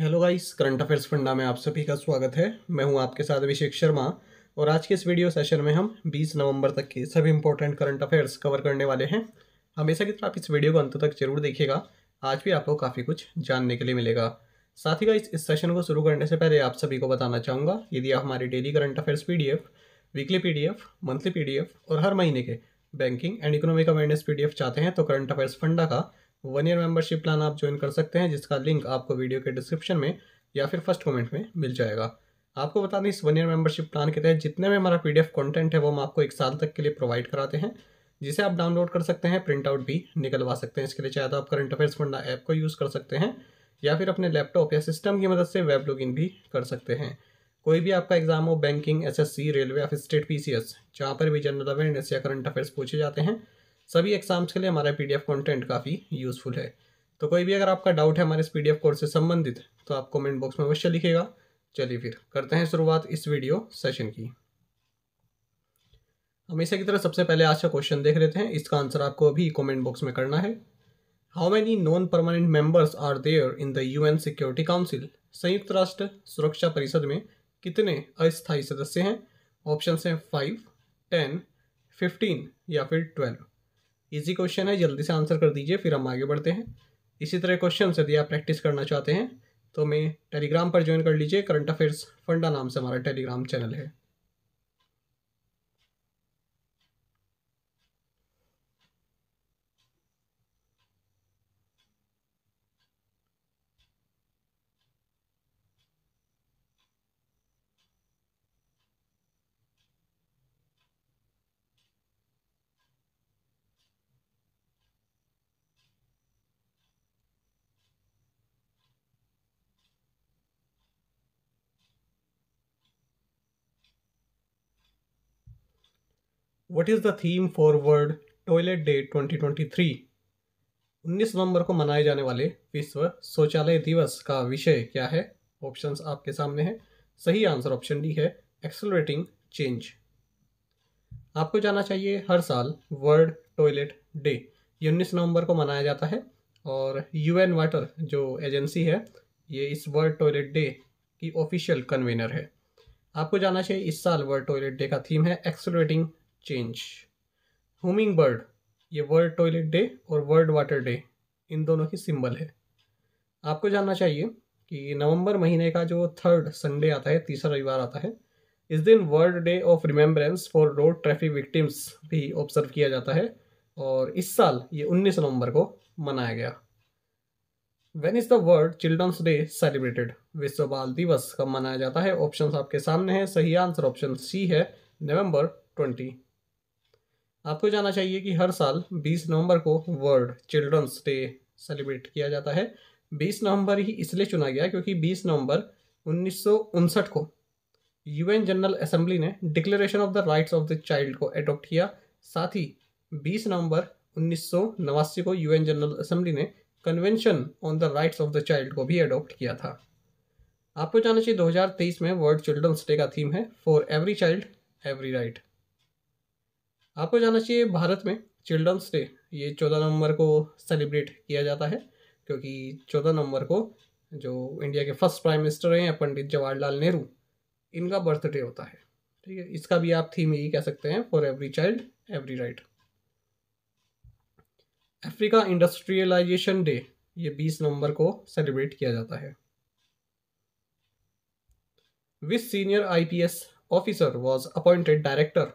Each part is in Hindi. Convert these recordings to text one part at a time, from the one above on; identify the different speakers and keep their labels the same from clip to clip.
Speaker 1: हेलो गाइस करंट अफेयर्स फंडा में आप सभी का स्वागत है मैं हूं आपके साथ अभिषेक शर्मा और आज के इस वीडियो सेशन में हम 20 नवंबर तक के सभी इंपॉर्टेंट करंट अफेयर्स कवर करने वाले हैं हमेशा की तरह आप इस वीडियो को अंत तक जरूर देखिएगा आज भी आपको काफ़ी कुछ जानने के लिए मिलेगा साथ ही गाइस इस सेशन को शुरू करने से पहले आप सभी को बताना चाहूँगा यदि आप हमारे daily current affairs P weekly P monthly P और हर महीने के banking and economic awareness P चाहते हैं तो करंट अफेयर्स फंडा का वन ईयर मेंबरशिप प्लान आप ज्वाइन कर सकते हैं जिसका लिंक आपको वीडियो के डिस्क्रिप्शन में या फिर फर्स्ट कमेंट में मिल जाएगा आपको बता दें इस वन ईयर मेंबरशिप प्लान के तहत जितने भी हमारा पीडीएफ कंटेंट है वो हम आपको एक साल तक के लिए प्रोवाइड कराते हैं जिसे आप डाउनलोड कर सकते हैं प्रिंट आउट भी निकलवा सकते हैं इसके लिए चाहे तो आप करंट अफेयर्स फंडा ऐप को यूज़ कर सकते हैं या फिर अपने लैपटॉप या सिस्टम की मदद से वेब इन भी कर सकते हैं कोई भी आपका एग्जाम हो बैंकिंग सी रेलवे या फिर स्टेट एस जहाँ पर भी जनरल अवेयरनेस या करंट अफेयर्स पूछे जाते हैं सभी एग्जाम्स के लिए हमारा पी कंटेंट काफ़ी यूज़फुल है तो कोई भी अगर आपका डाउट है हमारे इस पी कोर्स से संबंधित तो आप कमेंट बॉक्स में अवश्य लिखेगा चलिए फिर करते हैं शुरुआत इस वीडियो सेशन की हमेशा की तरह सबसे पहले आज का क्वेश्चन देख लेते हैं इसका आंसर आपको अभी कमेंट बॉक्स में करना है how many non permanent members are there in the UN security council संयुक्त राष्ट्र सुरक्षा परिषद में कितने अस्थायी सदस्य हैं ऑप्शन हैं फाइव टेन फिफ्टीन या फिर ट्वेल्व इजी क्वेश्चन है जल्दी से आंसर कर दीजिए फिर हम आगे बढ़ते हैं इसी तरह क्वेश्चन यदि आप प्रैक्टिस करना चाहते हैं तो हमें टेलीग्राम पर ज्वाइन कर लीजिए करंट अफेयर्स फंडा नाम से हमारा टेलीग्राम चैनल है What is the theme for word toilet day 2023? 19 नवंबर को मनाए जाने वाले विश्व शौचालय दिवस का विषय क्या है ऑप्शंस आपके सामने हैं सही आंसर ऑप्शन डी है एक्सलरेटिंग चेंज आपको जाना चाहिए हर साल वर्ल्ड टॉयलेट डे ये उन्नीस नवंबर को मनाया जाता है और यूएन वाटर जो एजेंसी है ये इस वर्ल्ड टॉयलेट डे की ऑफिशियल कन्वीनर है आपको जाना चाहिए इस साल वर्ल्ड टॉयलेट डे का थीम है एक्सलरेटिंग चेंज होमिंग बर्ड ये वर्ल्ड टॉयलेट डे और वर्ल्ड वाटर डे इन दोनों की सिंबल है आपको जानना चाहिए कि नवंबर महीने का जो थर्ड संडे आता है तीसरा रविवार आता है इस दिन world day of remembrance for road traffic victims भी ऑब्जर्व किया जाता है और इस साल ये 19 नवंबर को मनाया गया when is the world children's day celebrated विश्व बाल दिवस कब मनाया जाता है ऑप्शन आपके सामने है सही आंसर ऑप्शन सी है नवंबर ट्वेंटी आपको जाना चाहिए कि हर साल 20 नवंबर को वर्ल्ड चिल्ड्रंस डे सेलिब्रेट किया जाता है 20 नवंबर ही इसलिए चुना गया क्योंकि 20 नवंबर उन्नीस को यूएन जनरल असेंबली ने declaration of the rights of the child को एडॉप्ट किया साथ ही 20 नवंबर उन्नीस को यूएन जनरल असेंबली ने convention on the rights of the child को भी अडोप्ट किया था आपको जाना चाहिए 2023 में वर्ल्ड चिल्ड्रंस डे का थीम है for every child every right आपको जाना चाहिए भारत में चिल्ड्रंस डे ये चौदह नवंबर को सेलिब्रेट किया जाता है क्योंकि चौदह नवंबर को जो इंडिया के फर्स्ट प्राइम मिनिस्टर हैं पंडित जवाहरलाल नेहरू इनका बर्थडे होता है ठीक है इसका भी आप थीम यही कह सकते हैं for every child every right Africa industrialization day ये बीस नवंबर को सेलिब्रेट किया जाता है which senior IPS officer was appointed director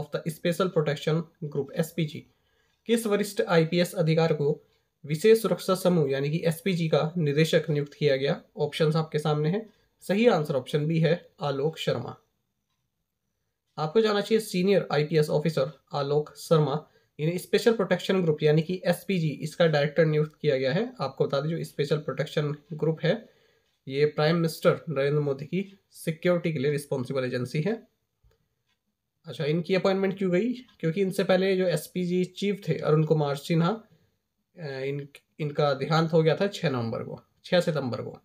Speaker 1: of the special protection group एस किस वरिष्ठ आईपीएस अधिकार को विशेष सुरक्षा समूह यानी कि एस का निदेशक नियुक्त किया गया ऑप्शन आपके सामने है सही आंसर ऑप्शन बी है आलोक शर्मा आपको जाना चाहिए senior IPS officer Alok Sharma इन्हें स्पेशल प्रोटेक्शन ग्रुप यानी कि एसपीजी इसका डायरेक्टर नियुक्त किया गया है आपको बता दें जो स्पेशल प्रोटेक्शन ग्रुप है ये प्राइम मिनिस्टर नरेंद्र मोदी की सिक्योरिटी के लिए रिस्पॉन्सिबल एजेंसी है अच्छा इनकी अपॉइंटमेंट क्यों गई क्योंकि इनसे पहले जो एस चीफ थे अरुण कुमार सिन्हा इन इनका देहांत हो गया था छः नवंबर को छः सितंबर को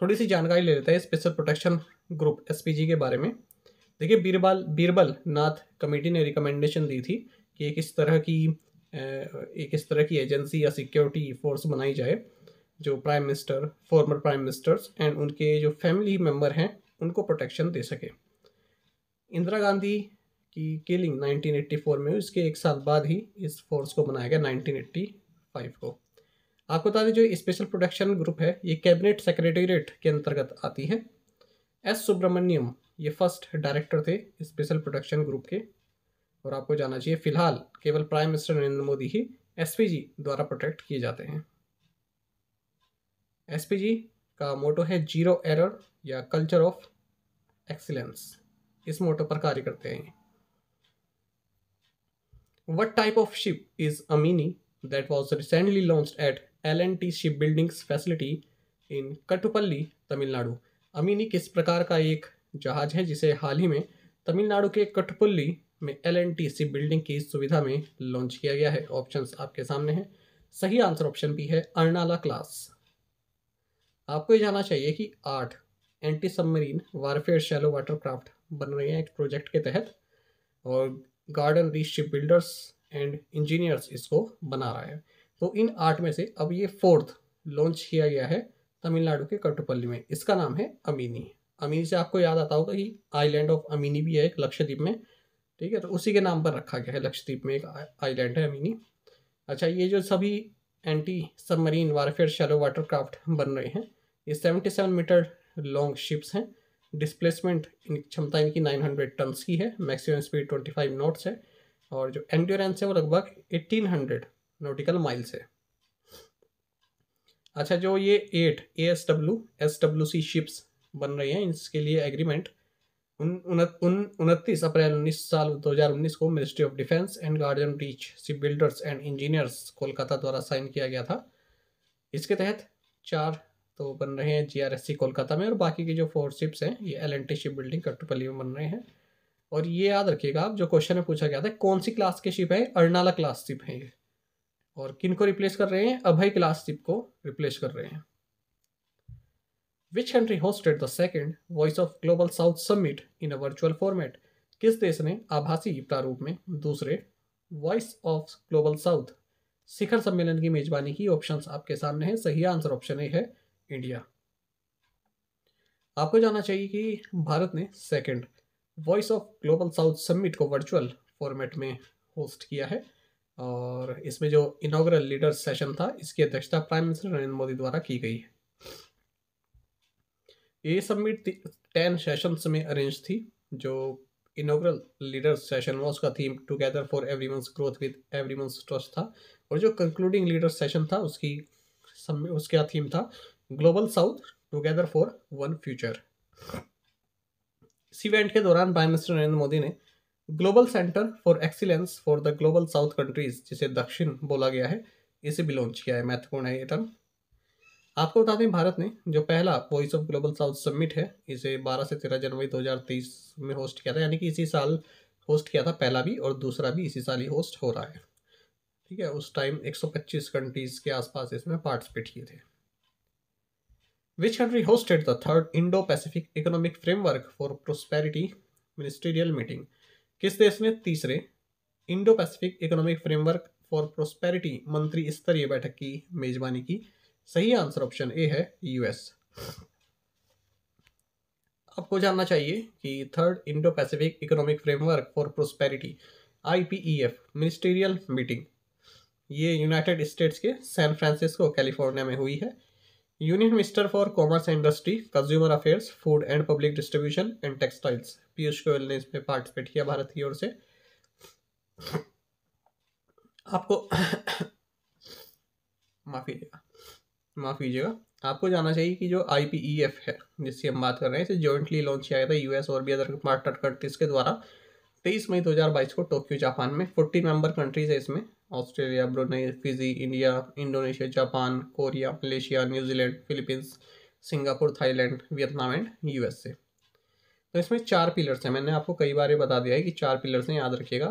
Speaker 1: थोड़ी सी जानकारी ले लेते हैं स्पेशल प्रोटेक्शन ग्रुप एस के बारे में देखिए बीरबल बीरबल नाथ कमेटी ने रिकमेंडेशन दी थी कि एक इस तरह की एक इस तरह की एजेंसी या सिक्योरिटी फोर्स बनाई जाए जो prime minister former prime ministers and उनके जो फैमिली मेम्बर हैं उनको प्रोटेक्शन दे सके इंदिरा गांधी की किलिंग 1984 में उसके एक साल बाद ही इस फोर्स को बनाया गया 1985 को आपको बता दें जो स्पेशल प्रोडक्शन ग्रुप है ये कैबिनेट सेक्रेटेरिएट के अंतर्गत आती है एस सुब्रमण्यम ये फर्स्ट डायरेक्टर थे स्पेशल प्रोडक्शन ग्रुप के और आपको जाना चाहिए फिलहाल केवल प्राइम मिनिस्टर नरेंद्र मोदी ही एस द्वारा प्रोटेक्ट किए जाते हैं एस का मोटो है जीरो एरर या कल्चर ऑफ एक्सीलेंस इस मोटो पर कार्य करते हैं of ship is Amini that was recently launch at L N T ship facility facility in Kattupalli Tamil Nadu Amini किस प्रकार का एक जहाज है जिसे हाल ही में तमिलनाडु के कटुपल्ली में L N T ship building की सुविधा में लॉन्च किया गया है ऑप्शन आपके सामने हैं सही आंसर ऑप्शन भी है अर्नाला क्लास आपको ये जानना चाहिए कि आठ anti submarine warfare shallow craft बन रही हैं एक प्रोजेक्ट के तहत और garden reach ship builders and engineers इसको बना रहा है तो इन आठ में से अब ये फोर्थ लॉन्च किया गया है तमिलनाडु के कटुपल्ली में इसका नाम है अमीनी अमीनी से आपको याद आता होगा कि आइलैंड ऑफ अमीनी भी है एक लक्षद्वीप में ठीक है तो उसी के नाम पर रखा गया है लक्षद्वीप में एक आइलैंड है अमीनी अच्छा ये जो सभी anti submarine warfare shallow water craft बन रहे हैं ये seventy seven metre long ships हैं डिस्प्लेसमेंट क्षमता इनकी 900 टनस की है मैक्सिमम स्पीड 25 नोट्स है और जो एंड्योरेंस है वो लगभग 1800 नॉटिकल माइल्स है अच्छा जो ये eight A S W S W C ships बन रही हैं इसके लिए एग्रीमेंट उनतीस अप्रैल उन्नीस साल 2019 को ministry of defence and garden reach ship builders and engineers Kolkata द्वारा साइन किया गया था इसके तहत चार तो बन रहे हैं जीआरएससी कोलकाता में और बाकी के जो फोर शिप्स हैं ये L N T ship building Kattupalli में बन रहे हैं और ये याद रखिएगा आप जो क्वेश्चन में पूछा गया था कौन सी क्लास के शिप है अरनाला क्लास शिप है ये और किन को रिप्लेस कर रहे हैं अभय क्लास शिप को रिप्लेस कर रहे हैं which country hosted the second voice of global south summit in a virtual format किस देश ने आभासी प्रारूप में दूसरे वॉइस ऑफ ग्लोबल साउथ शिखर सम्मेलन की मेजबानी की ऑप्शंस आपके सामने हैं सही आंसर ऑप्शन ए है इंडिया आपको जानना चाहिए कि भारत ने second voice of global south summit को वर्चुअल फॉर्मेट में होस्ट किया है और इसमें जो इनोग्रल लीडर सेशन था इसकी अध्यक्षता प्राइम मिनिस्टर नरेंद्र मोदी द्वारा की गई है ये समिट टेन सेशंस में अरेंज थी जो इनोग्रल लीडर सेशन हुआ उसका theme together for every month growth with every month trust था और जो कंक्लूडिंग लीडर सेशन था उसकी उसका थीम था global south together for one future इस इवेंट के दौरान प्राइम मिनिस्टर नरेंद्र मोदी ने global centre for excellence for the global south countries जिसे दक्षिण बोला गया है इसे भी लॉन्च किया है महत्वपूर्ण है ये टर्म आपको बता दें भारत ने जो पहला voice of global south summit है इसे 12 से 13 जनवरी 2023 में होस्ट किया था यानी कि इसी साल होस्ट किया था पहला भी और दूसरा भी इसी साल ही होस्ट हो रहा है ठीक है उस टाइम 125 कंट्रीज़ के आसपास इसमें पार्टिसिपेट किए थे Which country hosted the third Indo Pacific Economic Framework for Prosperity Ministerial Meeting? किस देश ने तीसरे Indo Pacific economic framework for prosperity मंत्री स्तरीय बैठक की मेजबानी की सही आंसर ऑप्शन ए है यूएस आपको जानना चाहिए कि third Indo Pacific economic framework for prosperity IPEF ministerial meeting ये यूनाइटेड स्टेट्स के सैन फ्रांसिस्को कैलिफोर्निया में हुई है union minister for commerce and industry consumer affairs food and public distribution and textiles Piyush Goyal ने इसमें पार्टिसिपेट किया भारत की ओर से आपको माफी माफ कीजिएगा आपको जानना चाहिए कि जो आई e है जिसकी हम बात कर रहे हैं इसे जॉइंटली लॉन्च किया गया था यूएस और भी अदर पार्टनर कंट्रीज के द्वारा तेईस मई बाईस को टोक्यो जापान में फोर्टी मेंबर कंट्रीज है इसमें Australia Brunei Fiji India Indonesia Japan Korea Malaysia New Zealand Philippines Singapore Thailand Vietnam and USA तो इसमें चार पिलर्स हैं मैंने आपको कई बार बता दिया है कि चार पिलर्स हैं याद रखिएगा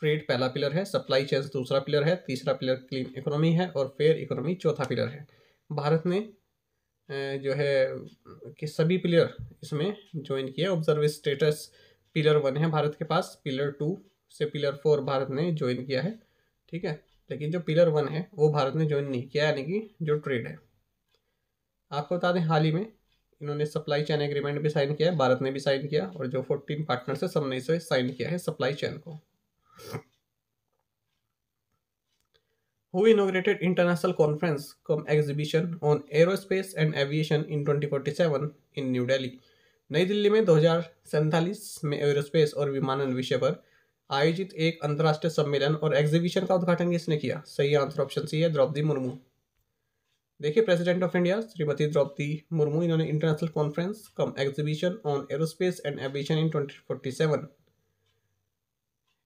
Speaker 1: ट्रेड पहला पिलर है सप्लाई चेन दूसरा पिलर है तीसरा पिलर क्लीन इकोनॉमी है और फेयर इकोनॉमी चौथा पिलर है भारत ने जो है कि सभी पिलर इसमें ज्वाइन किया ऑब्जर्व स्टेटस पिलर वन है भारत के पास पिलर टू से पिलर फोर भारत ने ज्वाइन किया है ठीक है लेकिन जो पिलर वन है वो भारत ने ज्वाइन नहीं किया यानी कि जो ट्रेड है आपको बता दें हाल ही में इन्होंने सप्लाई चैन एग्रीमेंट भी साइन किया है भारत ने भी साइन किया और जो फोर्टीन पार्टनर्स है सबने इसे साइन किया है सप्लाई चैन को who inaugurated international conference cum exhibition on aerospace and aviation in twenty forty seven in New Delhi Nai Delhi में दो हजार सैंतालीस में एरोस्पेस और विमानन विषय पर आयोजित एक अंतर्राष्ट्रीय सम्मेलन और एग्जीबिशन का उद्घाटन किसने किया सही आंसर ऑप्शन सी है द्रौपदी मुर्मू देखिए president of India Shrimati Draupadi Murmu इन्होंने international conference cum exhibition on aerospace and aviation in 2047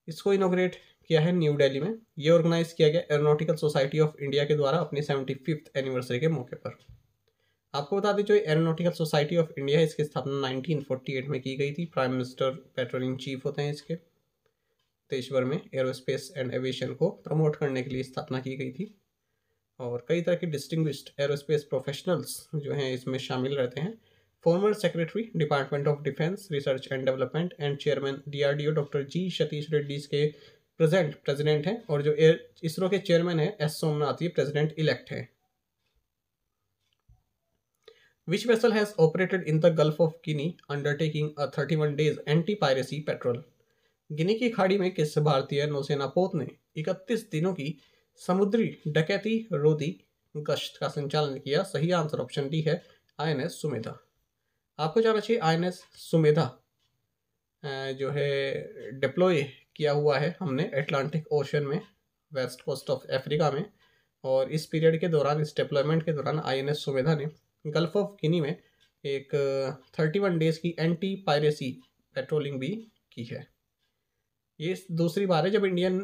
Speaker 1: इसको इनोग्रेट किया है न्यू दिल्ली में ये ऑर्गेनाइज किया गया एरोनॉटिकल सोसाइटी ऑफ इंडिया के द्वारा अपनी सेवेंटी फिफ्थ एनिवर्सरी के मौके पर आपको बता दें जो एरोनॉटिकल सोसाइटी ऑफ इंडिया है इसकी स्थापना 1948 में की गई थी प्राइम मिनिस्टर पेट्रोलियम चीफ होते हैं इसके देशभर तो में एरोस्पेस एंड एविएशन को प्रमोट करने के लिए स्थापना की गई थी और कई तरह के डिस्टिंग्विश्ड एरोस्पेस प्रोफेशनल्स जो हैं इसमें शामिल रहते हैं former secretary department of defence research and development and chairman DRDO doctor G Satish Reddy के प्रेजेंट प्रेजिडेंट हैं और जो एयर इसरो के चेयरमैन हैं एस सोमनाथ ये प्रेजिडेंट इलेक्ट हैं vessel has operated in the gulf of of undertaking a thirty one days anti piracy patrol Guinea की खाड़ी में किस भारतीय नौसेना पोत ने 31 दिनों की समुद्री डकैती रोधी गश्त का संचालन किया सही आंसर ऑप्शन डी है आई सुमेधा आपको जाना चाहिए आईएनएस सुमेधा जो है डिप्लॉय किया हुआ है हमने एटलांटिक ओशन में वेस्ट कोस्ट ऑफ अफ्रीका में और इस पीरियड के दौरान इस डिप्लॉयमेंट के दौरान आईएनएस सुमेधा ने गल्फ ऑफ गिनी में एक थर्टी वन डेज़ की एंटी पायरेसी पेट्रोलिंग भी की है ये दूसरी बार है जब इंडियन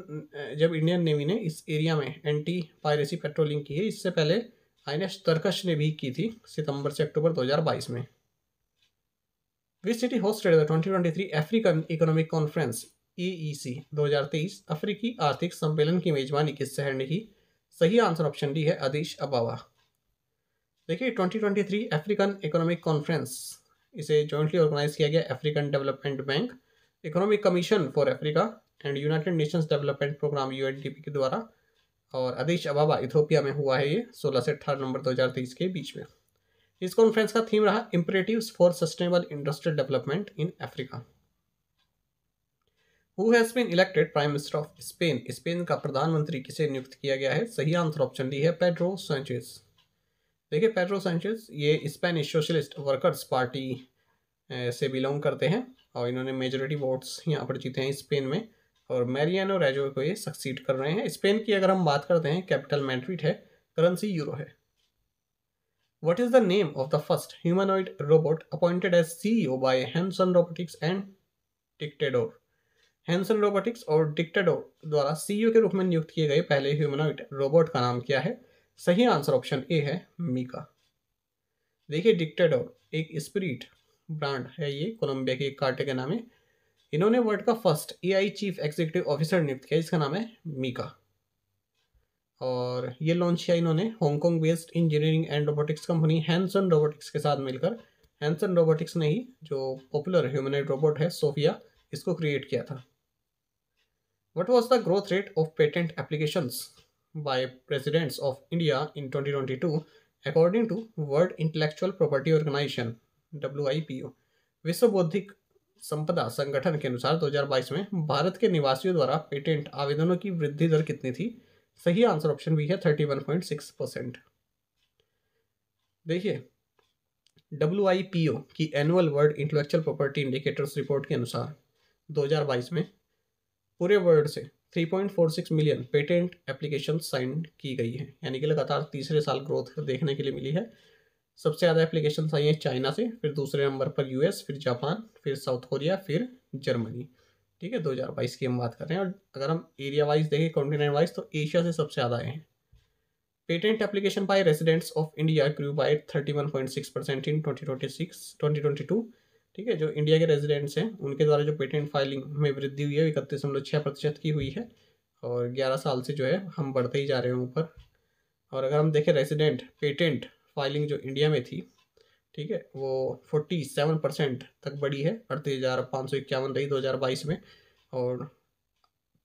Speaker 1: जब इंडियन नेवी ने इस एरिया में एंटी पायरेसी पेट्रोलिंग की है इससे पहले आई तरकश ने भी की थी सितंबर से अक्टूबर 2022 में which city hosted the 2023 African economic conference E 2023 अफ्रीकी आर्थिक सम्मेलन की मेजबानी किस शहर ने की सही आंसर ऑप्शन डी है आदेश अबावा देखिए 2023 अफ्रीकन इकोनॉमिक कॉन्फ्रेंस इसे जॉइंटली ऑर्गेनाइज किया गया African development bank economic commission for Africa and United Nations development programme U के द्वारा और अदिश अबाबा इथोपिया में हुआ है ये सोलह से अठारह नवंबर दो के बीच में इस कॉन्फ्रेंस का थीम रहा imperative for sustainable industrial development in Africa who has been elected prime minister of Spain Spain का प्रधानमंत्री किसे नियुक्त किया गया है सही आंसर ऑप्शन डी है पेड्रो सेंचेज देखिए पेड्रो सेंचेज ये स्पेनिश सोशलिस्ट वर्कर्स पार्टी से बिलोंग करते हैं और इन्होंने मेजोरिटी वोट्स यहाँ पर जीते हैं स्पेन में और मेरियानो रेजो को ये सक्सीड कर रहे हैं स्पेन की अगर हम बात करते हैं कैपिटल मैट्रिट है करेंसी यूरो है what is the name of the first humanoid robot appointed as C O by Hanson robotics and Dictador Hanson robotics और डिक्टेडोर द्वारा सीईओ e के रूप में नियुक्त किए गए पहले ह्यूमनॉइड रोबोट का नाम क्या है सही आंसर ऑप्शन ए है मीका देखिए डिक्टेडोर एक स्पिरिट ब्रांड है ये कोलंबिया के कार्टे के नाम है इन्होंने वर्ल्ड का first AI chief executive officer नियुक्त किया जिसका नाम है मीका और ये लॉन्च किया इन्होंने Hong Kong based engineering and robotics company Hanson robotics के साथ मिलकर हैंसन रोबोटिक्स ने ही जो पॉपुलर ह्यूमनाइड रोबोट है सोफिया इसको क्रिएट किया था what was the growth rate of patent applications by presidents of India twenty two according to world intellectual property organization W I P O विश्व बौद्धिक संपदा संगठन के अनुसार 2022 में भारत के निवासियों द्वारा पेटेंट आवेदनों की वृद्धि दर कितनी थी सही आंसर ऑप्शन भी है 31.6 परसेंट देखिए डब्ल्यू की annual world intellectual property indicators report के अनुसार 2022 में पूरे वर्ल्ड से 3.46 मिलियन पेटेंट एप्लीकेशन साइन की गई है यानी कि लगातार तीसरे साल ग्रोथ देखने के लिए मिली है सबसे ज़्यादा एप्लीकेशन आई हैं चाइना से फिर दूसरे नंबर पर यूएस फिर जापान फिर साउथ कोरिया फिर जर्मनी ठीक है 2022 की हम बात कर रहे हैं और अगर हम एरिया वाइज देखें कॉन्टिनेंट वाइज तो एशिया से सबसे ज़्यादा आए हैं patent application by residents of India grew point six percent in twenty two ठीक है जो इंडिया के रेजिडेंट्स हैं उनके द्वारा जो पेटेंट फाइलिंग में वृद्धि हुई है इकतीस दशमलव छः प्रतिशत की हुई है और ग्यारह साल से जो है हम बढ़ते ही जा रहे हैं ऊपर और अगर हम देखें रेजिडेंट पेटेंट फाइलिंग जो इंडिया में थी ठीक है वो फोर्टी सेवन परसेंट तक बढ़ी है अड़तीस हज़ार पाँच सौ इक्यावन रही दो हज़ार बाईस में और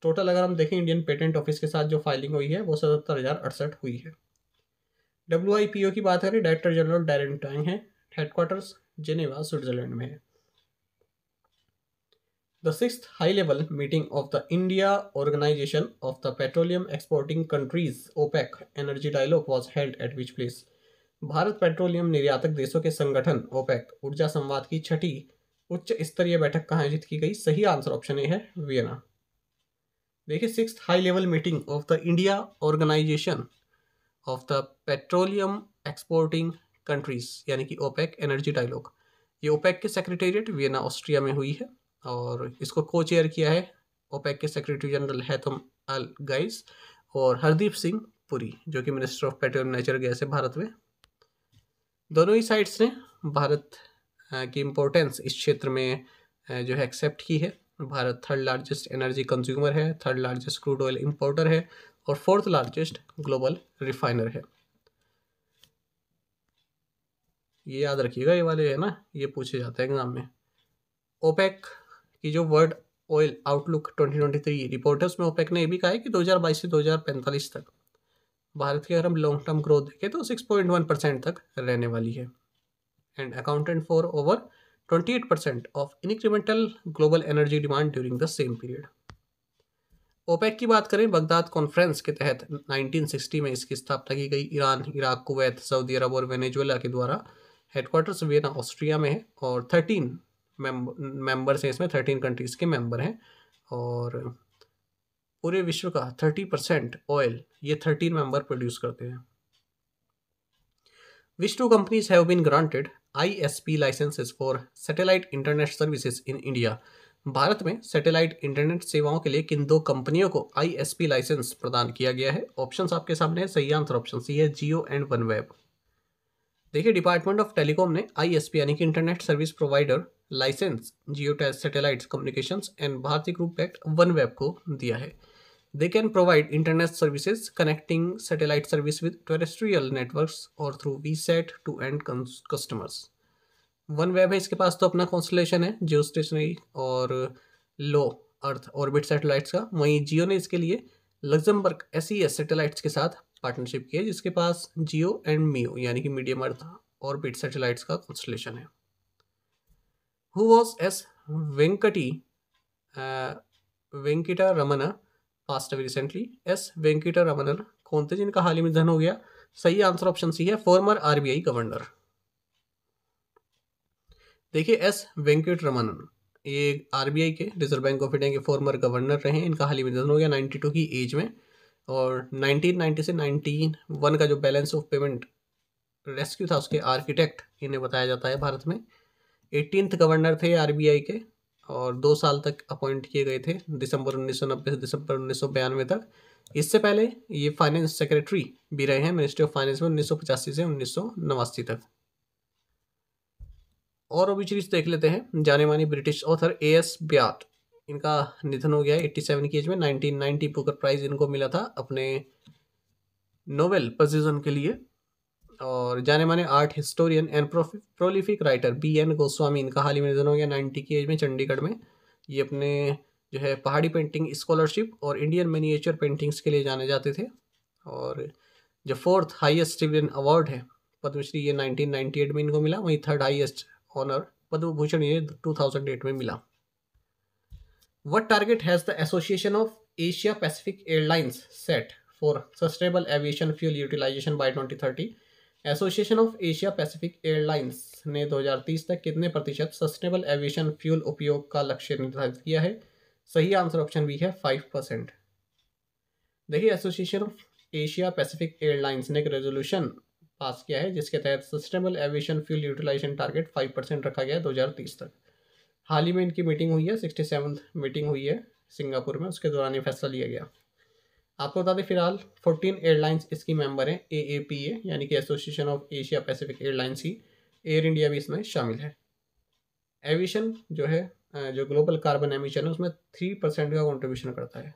Speaker 1: टोटल अगर हम देखें इंडियन पेटेंट ऑफिस के साथ जो फाइलिंग हुई है वो सतहत्तर हज़ार अड़सठ हुई है डब्ल्यू की बात करें डायरेक्टर जनरल डायरेंट टांग है हेडक्वार्टर्स जेनेवा स्विट्जरलैंड में है the six high level meeting of the India organisation of the petroleum exporting countries (OPEC) energy dialogue was held at which place Bharat petroleum निर्यातक देशों के संगठन ओपेक ऊर्जा संवाद की छठी उच्च स्तरीय बैठक कहाँ आयोजित की गई सही आंसर ऑप्शन ए है वियना देखिए six high level meeting of the India organisation of the petroleum exporting countries यानी कि ओपेक एनर्जी डायलॉग ये ओपेक के सेक्रेटेरिएट वियना ऑस्ट्रिया में हुई है और इसको को चेयर किया है ओपेक के secretary general Haitham Al Ghais और हरदीप सिंह पुरी जो कि minister of petroleum natural gas है भारत में दोनों ही साइड्स ने भारत की इम्पोर्टेंस इस क्षेत्र में जो है एक्सेप्ट की है Bharat third largest energy consumer है third largest crude oil importer है और फोर्थ लार्जेस्ट ग्लोबल रिफाइनर है ये याद रखिएगा ये वाले है ना ये पूछे जाते हैं एग्जाम में ओपेक की जो वर्ल्ड ऑयल आउटलुक 2023 रिपोर्ट है उसमें ओपेक ने ये भी कहा है कि 2022 से 2045 तक भारत की अगर हम लॉन्ग टर्म ग्रोथ देखें तो सिक्स पॉइंट वन परसेंट तक रहने वाली है and accountant for over twenty eight percent of incremental global energy demand during the same period OPEC की बात करें बगदाद कॉन्फ्रेंस के तहत 1960 में इसकी स्थापना की गई Iran Iraq Kuwait Saudi Arab और वेनेजुएला के द्वारा हेडक्वार्टर्स वियना ऑस्ट्रिया में है और थर्टीन मेंबर्स हैं इसमें थर्टीन कंट्रीज़ के मेंबर हैं और पूरे विश्व का थर्टी परसेंट ऑयल ये थर्टीन मेंबर प्रोड्यूस करते हैं Which two companies have been granted ISP licenses for satellite internet services in India? Bharat में सैटेलाइट इंटरनेट सेवाओं के लिए किन दो कंपनियों को आईएसपी लाइसेंस प्रदान किया गया है ऑप्शंस आपके सामने है सही आंसर ऑप्शन सी है जियो एंड वन वेब देखिए डिपार्टमेंट ऑफ टेलीकॉम ने आईएसपी यानी कि internet service provider licence Jio satellite communication and Bharti group act OneWeb को दिया है They can provide internet services connecting satellite service with terrestrial networks or through VSAT to end customers. OneWeb है इसके पास तो अपना कॉन्स्टलेशन है जियो स्टेशनरी और लो अर्थ ऑर्बिट सैटेलाइट्स का वहीं जियो ने इसके लिए Luxembourg S E S satellites के साथ पार्टनरशिप की है जिसके पास जियो एंड मियो यानी कि मीडियम अर्थ ऑर्बिट सैटेलाइट्स का कॉन्स्टलेशन है who was S Venkat Venkata Ramana passed away recently S Venkata Ramanan कौन थे जिनका हाल ही में निधन हो गया सही आंसर ऑप्शन सी है फॉर्मर आरबीआई गवर्नर देखिए एस वेंकट रमनन ये आरबीआई के रिजर्व बैंक ऑफ इंडिया के फॉर्मर गवर्नर रहे इनका हाल ही में निधन हो गया 92 की एज में और 1990 से 91 का जो बैलेंस ऑफ पेमेंट रेस्क्यू था उसके आर्किटेक्ट इन्हें बताया जाता है भारत में एटीनथ गवर्नर थे आरबीआई के और दो साल तक अपॉइंट किए गए थे दिसंबर 1990 से दिसंबर उन्नीस तक इससे पहले ये फाइनेंस सेक्रेटरी भी रहे हैं मिनिस्ट्री ऑफ फाइनेंस में उन्नीस से उन्नीस तक और ओबिचरीज देख लेते हैं जाने मानी British author A S Byatt इनका निधन हो गया एट्टी सेवन की एज में नाइनटीन नाइनटी बुकर प्राइज इनको मिला था अपने नोवेल पजिजन के लिए और जाने माने art historian and prolific writer B N Goswami इनका हाल ही में निधन हो गया नाइन्टी की एज में चंडीगढ़ में ये अपने जो है पहाड़ी पेंटिंग स्कॉलरशिप और इंडियन मिनिएचर पेंटिंग्स के लिए जाने जाते थे और जो फोर्थ हाईएस्ट सिविलियन अवार्ड है पद्मश्री ये 1998 में इनको मिला वहीं third highest honour Padma Bhushan ये 2008 में मिला what target has the association of Asia Pacific airlines set for sustainable aviation fuel utilisation twenty thirty association of Asia Pacific airlines ने 2030 तक कितने प्रतिशत सस्टेनेबल एविएशन फ्यूल उपयोग का लक्ष्य निर्धारित किया है सही आंसर ऑप्शन बी है फाइव परसेंट देखिए association of Asia Pacific airlines ने एक रेजोल्यूशन पास किया है जिसके तहत sustainable aviation fuel utilisation target five percent रखा गया है तीस तक हाल ही में इनकी मीटिंग हुई है सिक्सटी मीटिंग हुई है सिंगापुर में उसके दौरान ये फैसला लिया गया आपको बता दें फिलहाल 14 एयरलाइंस इसकी मेंबर हैं ए ए पी ए यानी कि association of Asia Pacific airlines ही एयर इंडिया भी इसमें शामिल है एविएशन जो है जो ग्लोबल कार्बन एमिशन है उसमें थ्री परसेंट का कॉन्ट्रीब्यूशन करता है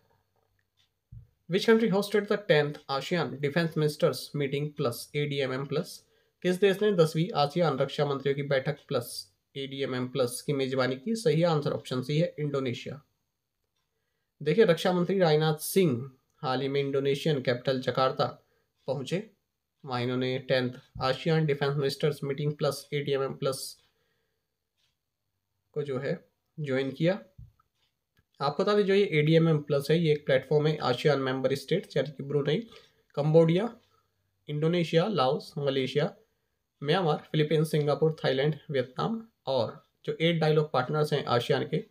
Speaker 1: which country hosted the tenth ASEAN defence ministers meeting plus A D M M plus किस देश ने दसवीं आसियान रक्षा मंत्रियों की बैठक plus A D M M plus की मेजबानी की सही आंसर ऑप्शन सी है इंडोनेशिया देखिए रक्षा मंत्री राजनाथ सिंह हाल ही में इंडोनेशियन कैपिटल जकार्ता पहुँचे वहाँ इन्होंने tenth ASEAN defence ministers meeting plus A T M M plus को जो है ज्वाइन किया आपको बता दें जो ये A D M M plus है ये एक प्लेटफॉर्म है आशियान मेंबर स्टेट यानी कि Brunei Cambodia Indonesia Laos Malaysia Myanmar Philippines Singapore Thailand Vietnam और जो एट डायलॉग पार्टनर्स हैं आसियान के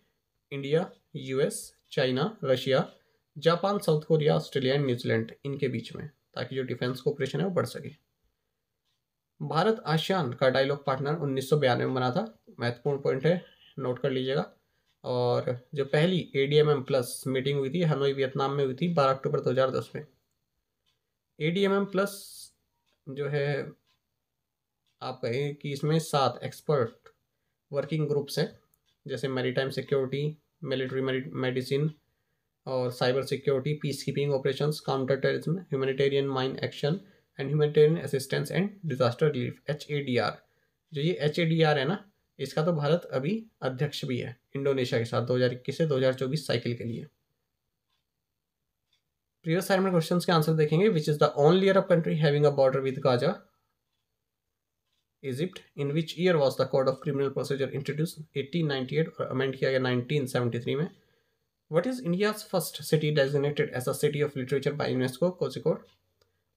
Speaker 1: India US China Russia Japan South Korea Australia and New Zealand इनके बीच में ताकि जो डिफेंस कोऑपरेशन है वो बढ़ सके भारत आसियान का डायलॉग पार्टनर उन्नीस में बना था महत्वपूर्ण पॉइंट है नोट कर लीजिएगा और जो पहली A D M M plus meeting हुई थी हनोई वियतनाम में हुई थी 12 अक्टूबर 2010 में A D M M plus जो है आप कहें कि इसमें सात एक्सपर्ट वर्किंग ग्रुप्स हैं जैसे मेरी सिक्योरिटी मिलिट्री मेडिसिन और cyber security peacekeeping operation counter terrorism humanitarian mine action and humanitarian assistance and disaster relief H A D R जो ये एच ए डी आर है ना इसका तो भारत अभी अध्यक्ष भी है इंडोनेशिया के साथ 2021 से 2024 साइकिल के लिए प्रीवियस असाइनमेंट क्वेश्चंस के आंसर देखेंगे which is the only Arab country having a border with Gaza Egypt in which year was the code of criminal procedure introduce 1898 और अमेंड किया गया 1973 में What is India's first city designated as a city of literature by UNESCO, Kozhikode?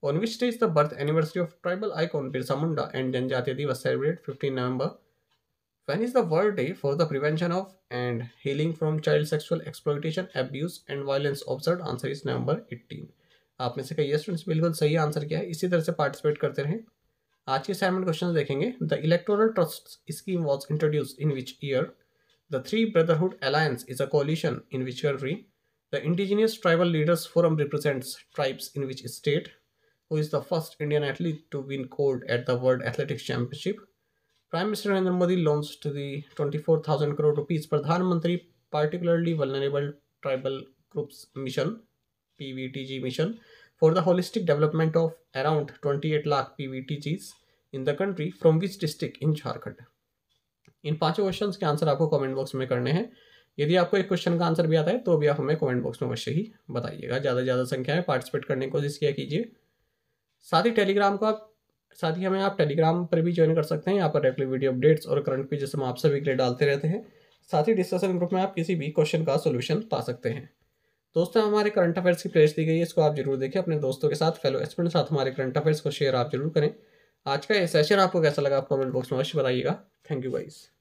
Speaker 1: On which day is the birth anniversary of tribal icon Birsa Munda and Di was celebrated 15 November? When is the World Day for the Prevention of and Healing from Child Sexual Exploitation, Abuse and Violence observed? Answer is November 18. आप में से कई स्टूडेंट्स बिल्कुल सही आंसर किया है इसी तरह से पार्टिसिपेट करते रहें आज के असाइनमेंट क्वेश्चन देखेंगे the electoral trust scheme was introduce in which year the Three Brotherhood Alliance is a coalition in which country? The Indigenous Tribal Leaders Forum represents tribes in which state? Who is the first Indian athlete to win gold at the World Athletics Championship? Prime Minister Narendra Modi launched the 24,000 crore rupees Pradhan Mantri Particularly Vulnerable Tribal Groups Mission PVTG mission for the holistic development of around 28 lakh PVTGs in the country from which district in Jharkhand? इन पांचों क्वेश्चन के आंसर आपको कमेंट बॉक्स में करने हैं यदि आपको एक क्वेश्चन का आंसर भी आता है तो भी आप हमें कमेंट बॉक्स में अवश्य ही बताइएगा ज़्यादा से ज़्यादा संख्या में पार्टिसिपेट करने की कोशिश किया कीजिए साथ ही टेलीग्राम को आप साथ ही हमें आप टेलीग्राम पर भी ज्वाइन कर सकते हैं यहाँ पर रेगुलर वीडियो अपडेट्स और करंट क्विजेस हम आप सभी के लिए डालते रहते हैं साथ ही डिस्कशन ग्रुप में आप किसी भी क्वेश्चन का सोल्यूशन पा सकते हैं दोस्तों हमारे करंट अफेयर्स की प्लेस दी गई है इसको आप जरूर देखें अपने दोस्तों के साथ फेलो एक्सपेंट साथ हमारे करंट अफेयर्स को शेयर आप जरूर करें आज का ये सेशन आपको कैसा लगा आप कमेंट बॉक्स में अवश्य बताइएगा थैंक यू गाइज़